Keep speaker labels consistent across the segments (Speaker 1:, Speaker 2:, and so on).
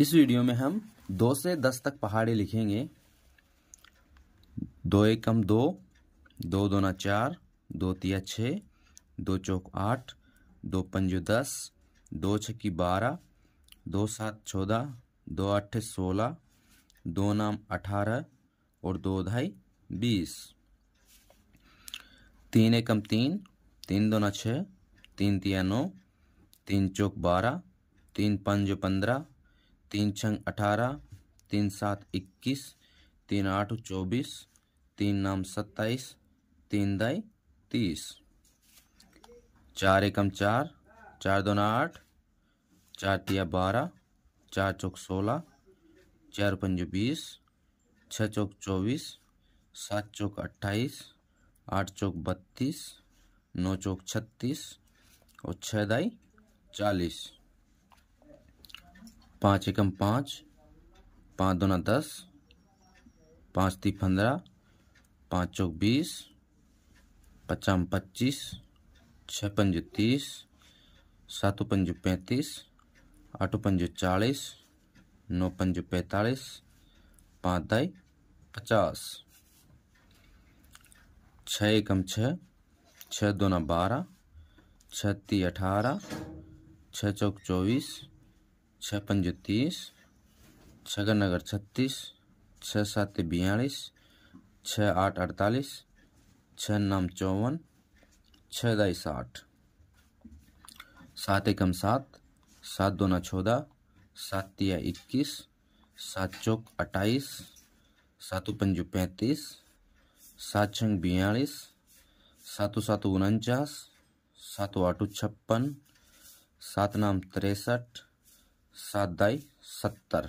Speaker 1: इस वीडियो में हम दो से दस तक पहाड़े लिखेंगे दो एक कम दो दो दोना चार दो तिया छः दो चौक आठ दो पंजो दस दो छक्की बारह दो सात चौदह दो अट्ठे सोलह दो नाम अठारह और दो ढाई बीस तीन एकम तीन तीन दो न छः तीन तिया नौ तीन चौक बारह तीन पंजो पंद्रह तीन छंग अठारह तीन सात इक्कीस तीन आठ चौबीस तीन नाम सत्ताईस तीन दाई तीस चार एकम चार चार दो आठ चार तिया बारह चार चौक सोलह चार पंज बीस छः चौक चौबीस सात चौक अट्ठाईस आठ चौक बत्तीस नौ चौक छत्तीस और छः दाई चालीस पाँच एकम पाँच पाँच दोना दस पाँच ती पंद्रह पाँच चौक बीस पचाम पच्चीस छः पंज तीस सातों पंज पैंतीस आठों पंजो चालीस नौ पंजो पैंतालीस पाँच दाई पचास छः एकम छः छः दोना बारह छः ती अठारह छः चौक चौबीस छः पंजे तीस छः नगर छत्तीस छः सात बयालीस छः आठ अड़तालीस छः नाम चौवन छः दाई साठ सात एकम सात सात दो न चौदह सात तिया इक्कीस सात चौक अट्ठाईस सातु पंजु पैंतीस सात छंग बयालीस सातु सातु उनचास सातु आठ छप्पन सात नाम तिरसठ सात दाई सत्तर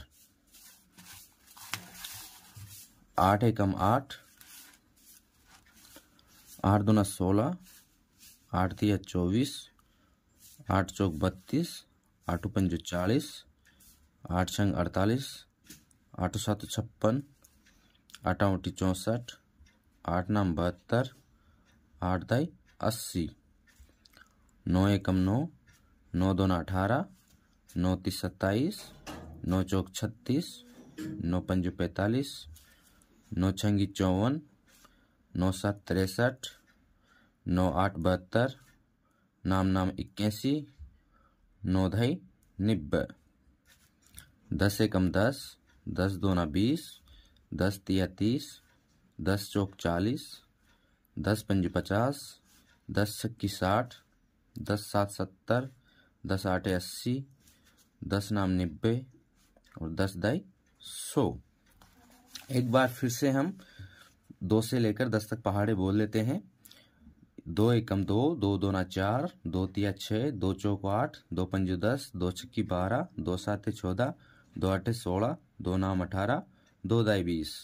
Speaker 1: आठ एकम आठ आठ दूना सोलह आठ दिया चौबीस आठ चौक बत्तीस आठ पंजो चालीस आठ छंग अड़तालीस आठ सात छप्पन आठावटी चौंसठ आठ नाम बहत्तर आठ दाई अस्सी नौ एकम नौ नौ दोना अठारह नौ तीस सत्ताईस नौ चौक छत्तीस नौ पंजो पैंतालीस नौ छंगी चौवन नौ सात तिरसठ नौ आठ बहत्तर नाम नाम इक्यासी नौ ढाई नब्बे दस एकम दस दस दोना बीस दस तिया तीस दस चौक चालीस दस पंजी पचास दस छक्की साठ दस सात सत्तर दस आठ अस्सी दस नाम नब्बे और दस दाई सौ एक बार फिर से हम दो से लेकर दस तक पहाड़े बोल लेते हैं दो एकम दो दो दो ना चार दो तिया छः दो चौक आठ दो पंजो दस दो छक्की बारह दो सात चौदह दो अठे सोलह दो नाम अठारह दो दाई बीस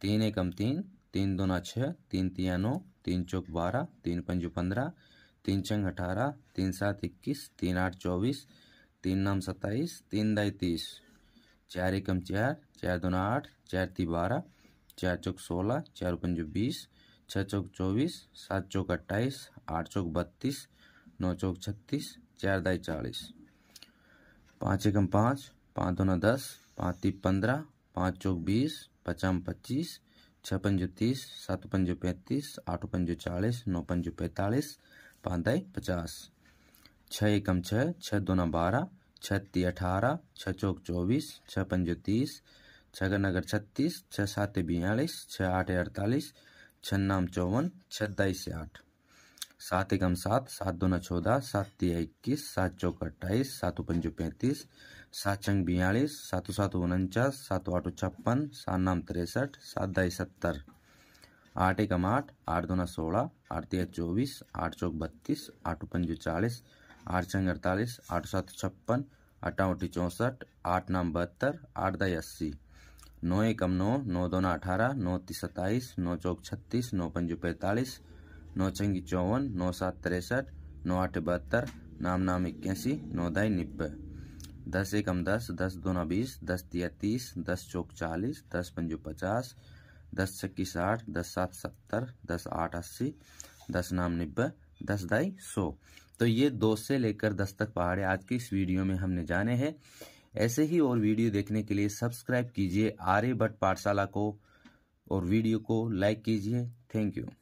Speaker 1: तीन एकम तीन तीन दो ना छः तीन तिया नौ तीन चौक बारह तीन पंजो पंद्रह तीन चंग अठारह तीन सात इक्कीस तीन आठ चौबीस तीन नाम सत्ताईस तीन दाई तीस चार एकम चार चार दो आठ चार ती बारह चार चौक सोलह चार पंजो बीस छः चौक चौबीस सात चौक अट्ठाईस आठ चौक बत्तीस नौ चौक छत्तीस चार दाई चालीस पाँच एकम पाँच पाँच दोना दस पाँच ती पंद्रह पाँच चौक बीस पचाम पच्चीस छः पंजो तीस सात पंजो पैंतीस आठ पंजो चालीस नौ पंजो पैंतालीस पाँच दाई पचास छः एकम छः छः दोना बारह छत्ती अठारह छः चौक चौबीस छः पंजो तीस छः नगर छत्तीस छः सात बयालीस छः आठ अड़तालीस छः नाम चौवन दाई से आठ सात एकम सात सात दो नौ चौदह सात तीस इक्कीस सात चौक अट्ठाईस सातों पंजो पैंतीस सात छंग बयालीस सातों सात उनचास सातों आठों छप्पन सात नाम तिरसठ सात दाई सत्तर आठ एकम आठ आठ दोना सोलह आठ तीस चौबीस आठ चौक बत्तीस आठों पंजो चालीस आठ छंग अड़तालीस आठ सात छप्पन अट्ठावटी चौंसठ आठ नाम बहत्तर आठ दई अस्सी नौ एकम नौ नौ दो नौ अठारह नौ तीस सत्ताईस नौ चौक छत्तीस नौ पंजू पैंतालीस नौ छंगी चौवन नौ सात तिरसठ नौ आठ बहत्तर नाम नाम इक्यासी नौ दई नब्बे दस एकम दस दस दो नौ बीस दस तिया तीस दस चौक चालीस दस पंजू पचास दस छक्की साठ दस सात सत्तर दस आठ अस्सी दस नाम नब्बे दस दाई सौ तो ये दो से लेकर दस तक पहाड़ है आज की इस वीडियो में हमने जाने हैं ऐसे ही और वीडियो देखने के लिए सब्सक्राइब कीजिए आर्य भट्ट पाठशाला को और वीडियो को लाइक कीजिए थैंक यू